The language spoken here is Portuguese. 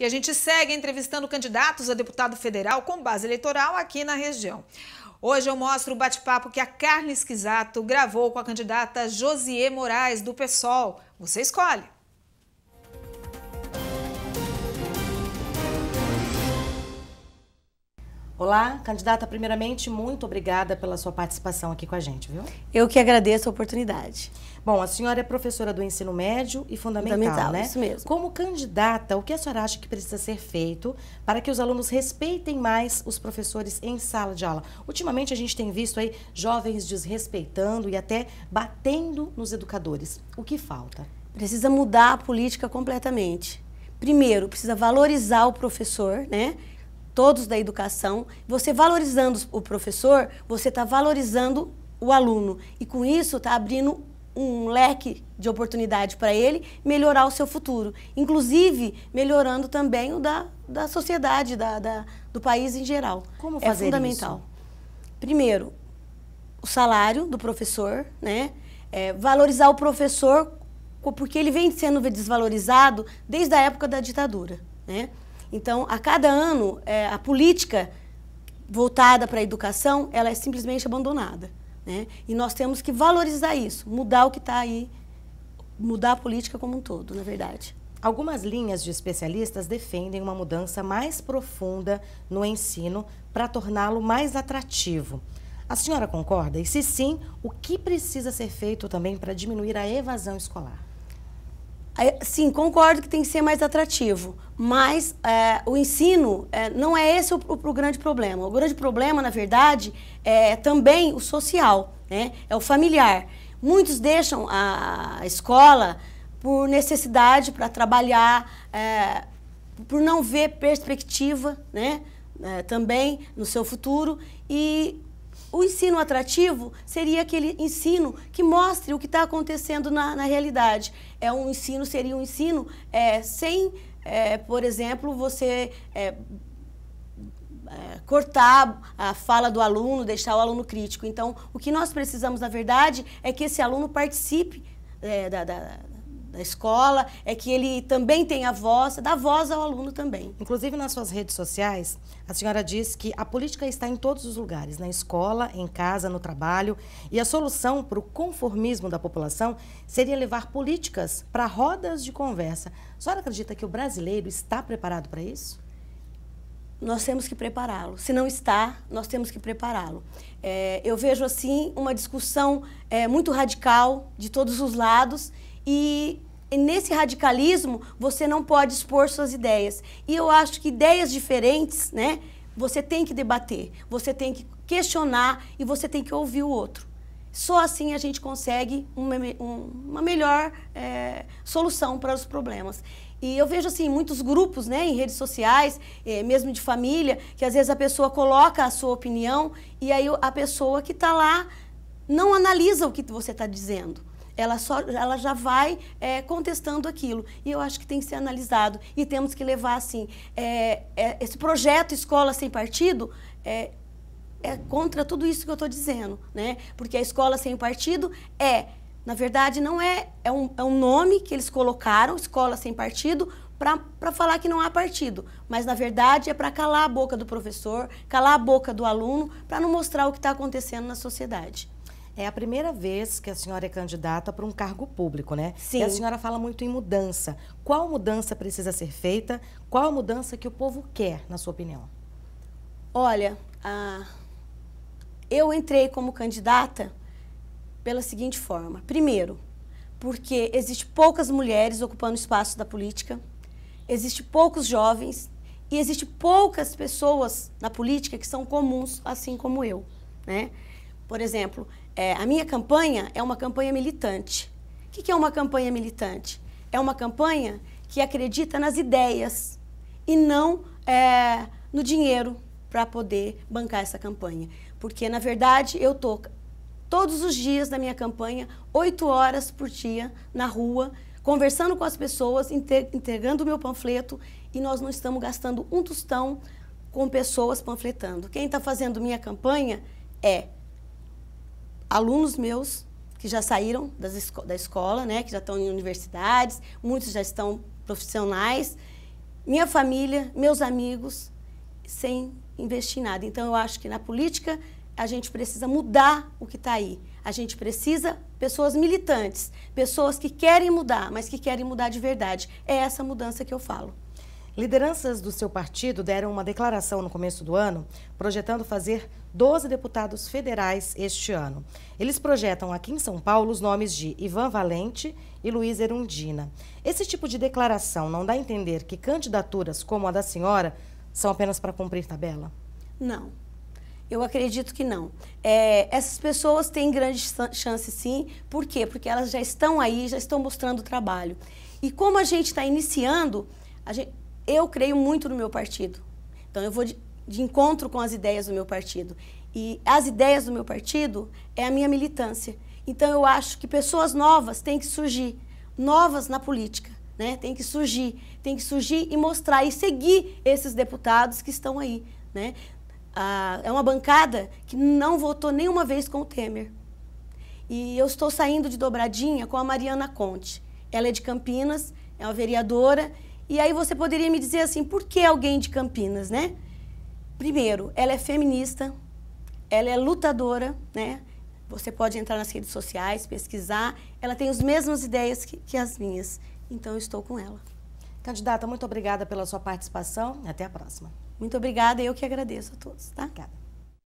E a gente segue entrevistando candidatos a deputado federal com base eleitoral aqui na região. Hoje eu mostro o bate-papo que a Carla Esquisato gravou com a candidata Josie Moraes, do PSOL. Você escolhe! Olá, candidata, primeiramente, muito obrigada pela sua participação aqui com a gente, viu? Eu que agradeço a oportunidade. Bom, a senhora é professora do ensino médio e fundamental, fundamental né? Isso mesmo. Como candidata, o que a senhora acha que precisa ser feito para que os alunos respeitem mais os professores em sala de aula? Ultimamente a gente tem visto aí jovens desrespeitando e até batendo nos educadores. O que falta? Precisa mudar a política completamente. Primeiro, precisa valorizar o professor, né? todos da educação. Você valorizando o professor, você está valorizando o aluno. E com isso está abrindo um leque de oportunidade para ele melhorar o seu futuro. Inclusive, melhorando também o da, da sociedade, da, da do país em geral. Como é fazer isso? é fundamental. Isso? Primeiro, o salário do professor, né? É, valorizar o professor, porque ele vem sendo desvalorizado desde a época da ditadura, né? Então, a cada ano, é, a política voltada para a educação, ela é simplesmente abandonada. Né? E nós temos que valorizar isso, mudar o que está aí, mudar a política como um todo, na verdade. Algumas linhas de especialistas defendem uma mudança mais profunda no ensino para torná-lo mais atrativo. A senhora concorda? E se sim, o que precisa ser feito também para diminuir a evasão escolar? Sim, concordo que tem que ser mais atrativo, mas é, o ensino é, não é esse o, o, o, grande problema. O grande problema, na verdade, é também o social, né? é o familiar. Muitos deixam a, a escola por necessidade para trabalhar, é, por não ver perspectiva né? É, também no seu futuro e o ensino atrativo seria aquele ensino que mostre o que está acontecendo na, na, realidade. É um ensino, seria um ensino é, sem, é, por exemplo, você é, é, cortar a fala do aluno, deixar o aluno crítico. Então, o que nós precisamos, na verdade, é que esse aluno participe é, da, da da escola, é que ele também tem a voz, dá voz ao aluno também. Inclusive nas suas redes sociais, a senhora diz que a política está em todos os lugares, na escola, em casa, no trabalho, e a solução para o conformismo da população seria levar políticas para rodas de conversa. A senhora acredita que o brasileiro está preparado para isso? nós temos que prepará-lo. Se não está, nós temos que prepará-lo. É, eu vejo assim uma discussão é, muito radical de todos os lados e nesse radicalismo, você não pode expor suas ideias. E eu acho que ideias diferentes, né? Você tem que debater, você tem que questionar e você tem que ouvir o outro. Só assim a gente consegue uma, uma melhor é, solução para os problemas. E eu vejo assim muitos grupos, né, em redes sociais, é, mesmo de família, que às vezes a pessoa coloca a sua opinião e aí a pessoa que está lá não analisa o que você está dizendo ela, só, ela já vai é, contestando aquilo. E eu acho que tem que ser analisado. E temos que levar, assim, é, é, esse projeto Escola Sem Partido é, é contra tudo isso que eu estou dizendo, né? Porque a Escola Sem Partido é, na verdade, não é, é, um, é um nome que eles colocaram, Escola Sem Partido, para falar que não há partido, mas na verdade é para calar a boca do professor, calar a boca do aluno, para não mostrar o que está acontecendo na sociedade. É a primeira vez que a senhora é candidata para um cargo público, né? Sim. E a senhora fala muito em mudança. Qual mudança precisa ser feita? Qual mudança que o povo quer, na sua opinião? Olha, a... eu entrei como candidata pela seguinte forma. Primeiro, porque existe poucas mulheres ocupando o espaço da política, existe poucos jovens e existe poucas pessoas na política que são comuns, assim como eu, né? Por exemplo, é, a minha campanha é uma campanha militante. O que, que é uma campanha militante? É uma campanha que acredita nas ideias e não é, no dinheiro para poder bancar essa campanha. Porque, na verdade, eu estou todos os dias da minha campanha, oito horas por dia, na rua, conversando com as pessoas, entregando o meu panfleto e nós não estamos gastando um tostão com pessoas panfletando. Quem está fazendo minha campanha é alunos meus que já saíram esco da escola, né, que já estão em universidades, muitos já estão profissionais, minha família, meus amigos, sem investir em nada. Então, eu acho que na política a gente precisa mudar o que está aí. A gente precisa pessoas militantes, pessoas que querem mudar, mas que querem mudar de verdade. É essa mudança que eu falo. Lideranças do seu partido deram uma declaração no começo do ano, projetando fazer 12 deputados federais este ano. Eles projetam aqui em São Paulo os nomes de Ivan Valente e Luiz Erundina. Esse tipo de declaração não dá a entender que candidaturas como a da senhora são apenas para cumprir tabela? Não. Eu acredito que não. É, essas pessoas têm grande chance, sim. Por quê? Porque elas já estão aí, já estão mostrando o trabalho. E como a gente está iniciando, a gente, eu creio muito no meu partido. Então eu vou de, de encontro com as ideias do meu partido. E as ideias do meu partido é a minha militância. Então eu acho que pessoas novas têm que surgir, novas na política, né? Tem que surgir, tem que surgir e mostrar e seguir esses deputados que estão aí, né? Ah, é uma bancada que não votou nenhuma vez com o Temer. E eu estou saindo de dobradinha com a Mariana Conte. Ela é de Campinas, é uma vereadora e aí você poderia me dizer assim, por que alguém de Campinas, né? Primeiro, ela é feminista, ela é lutadora, né? Você pode entrar nas redes sociais, pesquisar. Ela tem as mesmas ideias que, que as minhas. Então, eu estou com ela. Candidata, muito obrigada pela sua participação. Até a próxima. Muito obrigada. Eu que agradeço a todos, tá? Obrigada.